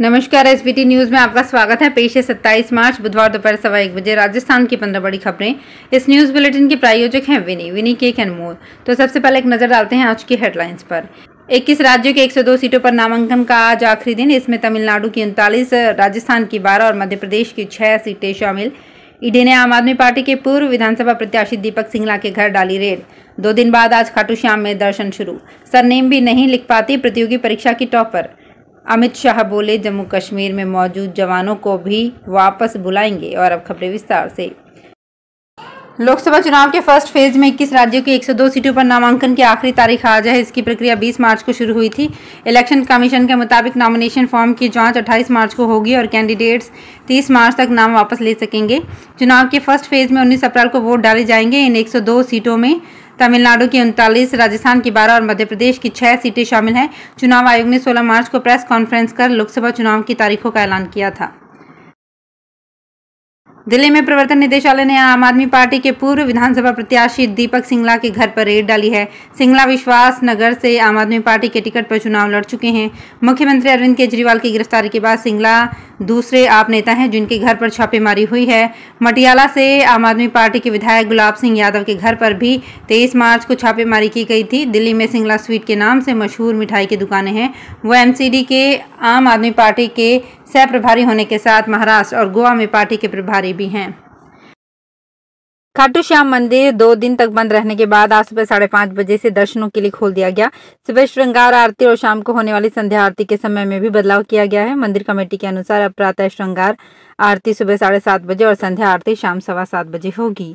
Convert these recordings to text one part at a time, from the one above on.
नमस्कार S B T news में आपका स्वागत है पेश है सत्ताईस मार्च बुधवार दोपहर सवा एक बजे राजस्थान की पंद्रह बड़ी खबरें इस न्यूज़ बुलेटिन के प्रायोजक हैं विनी विनी केक एंड मोर तो सबसे पहले एक नज़र डालते हैं आज की हेडलाइंस पर इक्कीस राज्यों के 102 सीटों पर नामांकन का आज आखिरी दिन इसमें तमिलनाडु की उनतालीस राजस्थान की बारह और मध्य प्रदेश की छह सीटें शामिल ईडी ने आम आदमी पार्टी के पूर्व विधानसभा प्रत्याशी दीपक सिंगला के घर डाली रेड दो दिन बाद आज खाटू श्याम में दर्शन शुरू सरनेम भी नहीं लिख पाती प्रतियोगी परीक्षा की टॉपर अमित शाह बोले जम्मू कश्मीर में मौजूद जवानों को भी वापस बुलाएंगे और अब खबरें विस्तार से लोकसभा चुनाव के फर्स्ट फेज में इक्कीस राज्यों की 102 सीटों पर नामांकन की आखिरी तारीख आज है इसकी प्रक्रिया 20 मार्च को शुरू हुई थी इलेक्शन कमीशन के मुताबिक नॉमिनेशन फॉर्म की जांच 28 मार्च को होगी और कैंडिडेट्स 30 मार्च तक नाम वापस ले सकेंगे चुनाव के फर्स्ट फेज में 19 अप्रैल को वोट डाले जाएंगे इन एक सीटों में तमिलनाडु की उनतालीस राजस्थान की बारह और मध्य प्रदेश की छह सीटें शामिल हैं चुनाव आयोग ने 16 मार्च को प्रेस कॉन्फ्रेंस कर लोकसभा चुनाव की तारीखों का ऐलान किया था दिल्ली में प्रवर्तन निदेशालय ने आम आदमी पार्टी के पूर्व विधानसभा प्रत्याशी दीपक सिंगला के घर पर रेड डाली है सिंगला विश्वास नगर से आम आदमी पार्टी के टिकट पर चुनाव लड़ चुके हैं मुख्यमंत्री अरविंद केजरीवाल की गिरफ्तारी के बाद सिंगला दूसरे आप नेता हैं जिनके घर पर छापेमारी हुई है मटियाला से आम आदमी पार्टी के विधायक गुलाब सिंह यादव के घर पर भी तेईस मार्च को छापेमारी की गई थी दिल्ली में सिंगला स्वीट के नाम से मशहूर मिठाई की दुकानें हैं वो एम के आम आदमी पार्टी के सह प्रभारी होने के साथ महाराष्ट्र और गोवा में पार्टी के प्रभारी भी हैं खाटू श्याम मंदिर दो दिन तक बंद रहने के बाद आज सुबह साढ़े पांच बजे से दर्शनों के लिए खोल दिया गया सुबह श्रृंगार आरती और शाम को होने वाली संध्या आरती के समय में भी बदलाव किया गया है मंदिर कमेटी के अनुसार अब प्रातः श्रृंगार आरती सुबह साढ़े सात बजे और संध्या आरती शाम सवा सात बजे होगी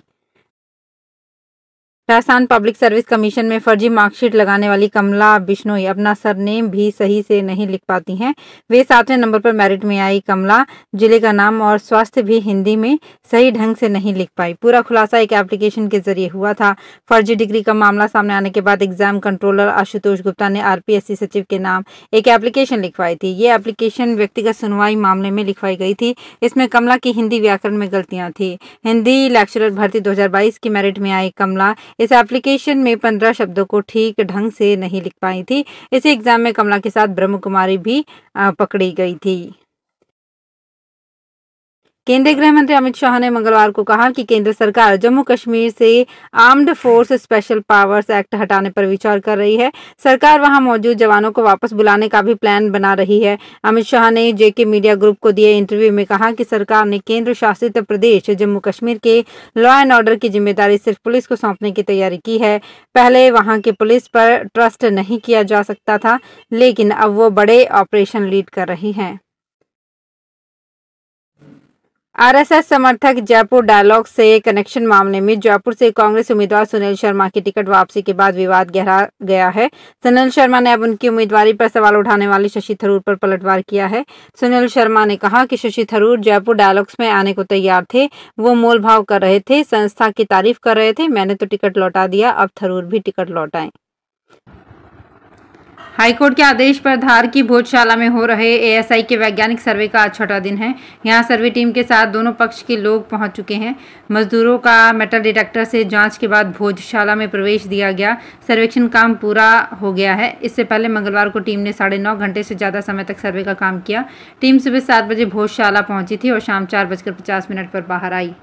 राजस्थान पब्लिक सर्विस कमीशन में फर्जी मार्कशीट लगाने वाली कमला बिश्नोई अपना सरनेम भी सही से नहीं लिख पाती हैं वे सातवें नंबर पर मेरिट में आई कमला जिले का नाम और स्वास्थ्य भी हिंदी में सही ढंग से नहीं लिख पाई पूरा खुलासा एक एप्लीकेशन के जरिए हुआ था फर्जी डिग्री का मामला सामने आने के बाद एग्जाम कंट्रोलर आशुतोष गुप्ता ने आरपीएससी सचिव के नाम एक एप्लीकेशन लिखवाई थी ये एप्लीकेशन व्यक्तिगत सुनवाई मामले में लिखवाई गई थी इसमें कमला की हिंदी व्याकरण में गलतियां थी हिंदी लेक्चरर भर्ती दो की मेरिट में आई कमला इस एप्लीकेशन में पंद्रह शब्दों को ठीक ढंग से नहीं लिख पाई थी इसी एग्जाम में कमला के साथ ब्रह्म कुमारी भी पकड़ी गई थी केंद्रीय गृह मंत्री अमित शाह ने मंगलवार को कहा कि केंद्र सरकार जम्मू कश्मीर से armed force special powers act हटाने पर विचार कर रही है सरकार वहां मौजूद जवानों को वापस बुलाने का भी प्लान बना रही है अमित शाह ने जेके मीडिया ग्रुप को दिए इंटरव्यू में कहा कि सरकार ने केंद्र शासित प्रदेश जम्मू कश्मीर के लॉ एंड ऑर्डर की जिम्मेदारी सिर्फ पुलिस को सौंपने की तैयारी की है पहले वहां की पुलिस पर ट्रस्ट नहीं किया जा सकता था लेकिन अब वो बड़े ऑपरेशन लीड कर रही हैं आरएसएस समर्थक जयपुर डायलॉग से कनेक्शन मामले में जयपुर से कांग्रेस उम्मीदवार सुनील शर्मा की टिकट वापसी के बाद विवाद गहरा गया है सुनील शर्मा ने अब उनकी उम्मीदवारी पर सवाल उठाने वाली शशि थरूर पर पलटवार किया है सुनील शर्मा ने कहा कि शशि थरूर जयपुर डायलॉग्स में आने को तैयार थे वो मोल भाव कर रहे थे संस्था की तारीफ कर रहे थे मैंने तो टिकट लौटा दिया अब थरूर भी टिकट लौटाएं हाईकोर्ट के आदेश पर धार की भोजशाला में हो रहे एएसआई के वैज्ञानिक सर्वे का आज छठा दिन है यहां सर्वे टीम के साथ दोनों पक्ष के लोग पहुंच चुके हैं मजदूरों का मेटल डिटेक्टर से जांच के बाद भोजशाला में प्रवेश दिया गया सर्वेक्षण काम पूरा हो गया है इससे पहले मंगलवार को टीम ने साढ़े नौ घंटे से ज़्यादा समय तक सर्वे का काम किया टीम सुबह सात बजे भोजशाला पहुँची थी और शाम चार बजकर पचास मिनट पर बाहर आई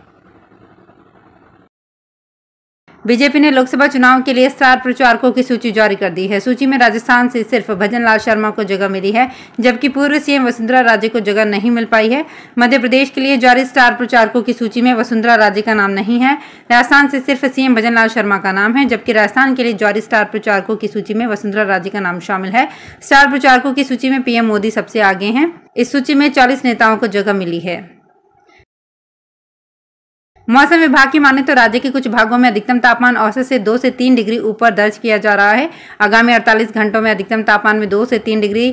बीजेपी ने लोकसभा चुनाव के लिए स्टार प्रचारकों की सूची जारी कर दी है सूची में राजस्थान से सिर्फ भजन लाल शर्मा को जगह मिली है जबकि पूर्व सीएम वसुंधरा राजे को जगह नहीं मिल पाई है मध्य प्रदेश के लिए जारी स्टार प्रचारकों की सूची में वसुंधरा राजे का नाम नहीं है राजस्थान से सिर्फ सीएम भजन लाल शर्मा का नाम है जबकि राजस्थान के लिए जारी स्टार प्रचारकों की सूची में वसुंधरा राजे का नाम शामिल है स्टार प्रचारकों की सूची में पीएम मोदी सबसे आगे हैं इस सूची में चालीस नेताओं को जगह मिली है मौसम विभाग की माने तो राज्य के कुछ भागों में अधिकतम तापमान औसत से दो से तीन डिग्री ऊपर दर्ज किया जा रहा है आगामी 48 घंटों में अधिकतम तापमान में दो से तीन डिग्री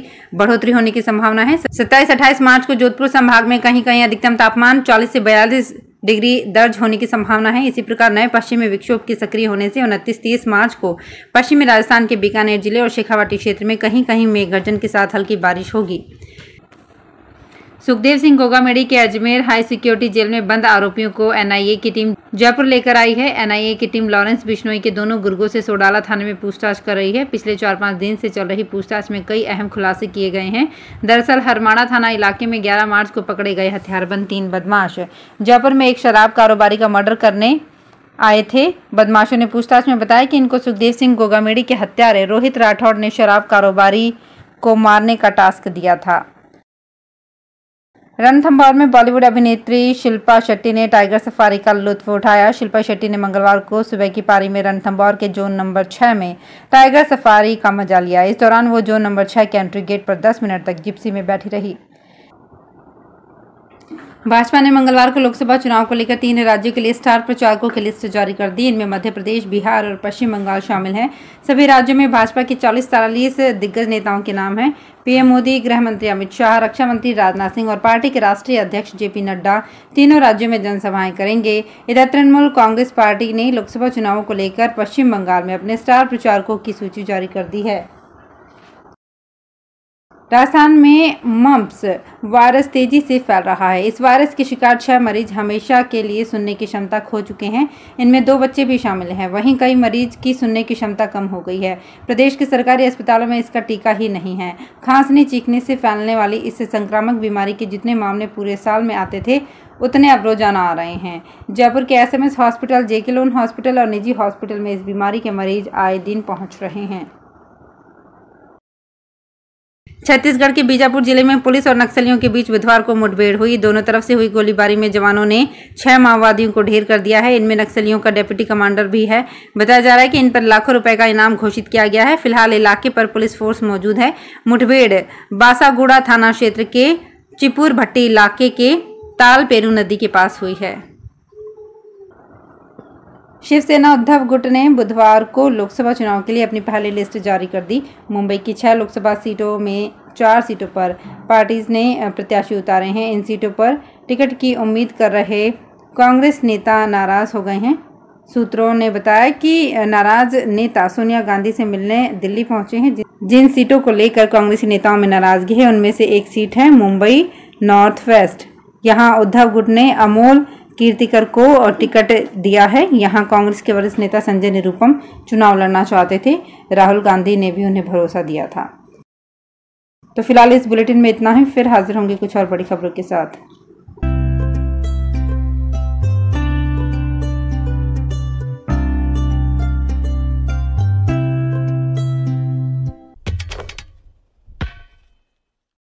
बढ़ोतरी होने की संभावना है सत्ताईस अट्ठाईस मार्च को जोधपुर संभाग में कहीं कहीं अधिकतम तापमान चालीस से बयालीस डिग्री दर्ज होने की संभावना है इसी प्रकार नए पश्चिमी विक्षोभ के सक्रिय होने से उनतीस तीस मार्च को पश्चिमी राजस्थान के बीकानेर जिले और शेखावाटी क्षेत्र में कहीं कहीं गर्जन के साथ हल्की बारिश होगी सुखदेव सिंह गोगामेड़ी के अजमेर हाई सिक्योरिटी जेल में बंद आरोपियों को एनआईए की टीम जयपुर लेकर आई है एनआईए की टीम लॉरेंस बिश्नोई के दोनों गुर्गों से सोडाला थाने में पूछताछ कर रही है पिछले चार पाँच दिन से चल रही पूछताछ में कई अहम खुलासे किए गए हैं दरअसल हरमाणा थाना इलाके में ग्यारह मार्च को पकड़े गए हथियारबंद तीन बदमाश जयपुर में एक शराब कारोबारी का मर्डर करने आए थे बदमाशों ने पूछताछ में बताया कि इनको सुखदेव सिंह गोगामेड़ी के हत्यारे रोहित राठौड़ ने शराब कारोबारी को मारने का टास्क दिया था रणथम्बौर में बॉलीवुड अभिनेत्री शिल्पा शेट्टी ने टाइगर सफारी का लुत्फ उठाया शिल्पा शेट्टी ने मंगलवार को सुबह की पारी में रणथम्बौर के जोन नंबर छः में टाइगर सफारी का मजा लिया इस दौरान वो जोन नंबर छः के एंट्री गेट पर दस मिनट तक जिप्सी में बैठी रही भाजपा ने मंगलवार को लोकसभा चुनाव को लेकर तीन राज्यों के लिए स्टार प्रचारकों की लिस्ट जारी कर दी इनमें मध्य प्रदेश बिहार और पश्चिम बंगाल शामिल हैं सभी राज्यों में भाजपा के चालीस तालीस दिग्गज नेताओं के नाम हैं पीएम मोदी गृह मंत्री अमित शाह रक्षा मंत्री राजनाथ सिंह और पार्टी के राष्ट्रीय अध्यक्ष जेपी नड्डा तीनों राज्यों में जनसभाएं करेंगे इधर तृणमूल कांग्रेस पार्टी ने लोकसभा चुनावों को लेकर पश्चिम बंगाल में अपने स्टार प्रचारकों की सूची जारी कर दी है राजस्थान में मम्प्स वायरस तेजी से फैल रहा है इस वायरस के शिकार छः मरीज हमेशा के लिए सुनने की क्षमता खो चुके हैं इनमें दो बच्चे भी शामिल हैं वहीं कई मरीज की सुनने की क्षमता कम हो गई है प्रदेश के सरकारी अस्पतालों में इसका टीका ही नहीं है खांसने चीखने से फैलने वाली इस संक्रामक बीमारी के जितने मामले पूरे साल में आते थे उतने अब रोजाना आ रहे हैं जयपुर के S hospital JK Lon hospital और निजी हॉस्पिटल में इस बीमारी के मरीज आए दिन पहुँच रहे हैं छत्तीसगढ़ के बीजापुर जिले में पुलिस और नक्सलियों के बीच बुधवार को मुठभेड़ हुई दोनों तरफ से हुई गोलीबारी में जवानों ने छह माओवादियों को ढेर कर दिया है इनमें नक्सलियों का डिप्टी कमांडर भी है बताया जा रहा है कि इन पर लाखों रुपए का इनाम घोषित किया गया है फिलहाल इलाके पर पुलिस फोर्स मौजूद है मुठभेड़ बासागुड़ा थाना क्षेत्र के चिपुर भट्टी इलाके के तालपेरू नदी के पास हुई है शिवसेना उद्धव गुट ने बुधवार को लोकसभा चुनाव के लिए अपनी पहली लिस्ट जारी कर दी मुंबई की छह लोकसभा सीटों में चार सीटों पर पार्टीज ने प्रत्याशी उतारे हैं इन सीटों पर टिकट की उम्मीद कर रहे कांग्रेस नेता नाराज हो गए हैं सूत्रों ने बताया कि नाराज नेता सोनिया गांधी से मिलने दिल्ली पहुंचे हैं जिन सीटों को लेकर कांग्रेसी नेताओं में नाराजगी है उनमें से एक सीट है मुंबई नॉर्थ वेस्ट यहाँ उद्धव गुट ने अमोल कीर्तिकर को टिकट दिया है यहाँ कांग्रेस के वरिष्ठ नेता संजय निरुपम चुनाव लड़ना चाहते थे राहुल गांधी ने भी उन्हें भरोसा दिया था तो फिलहाल इस बुलेटिन में इतना ही फिर हाजिर होंगे कुछ और बड़ी खबरों के साथ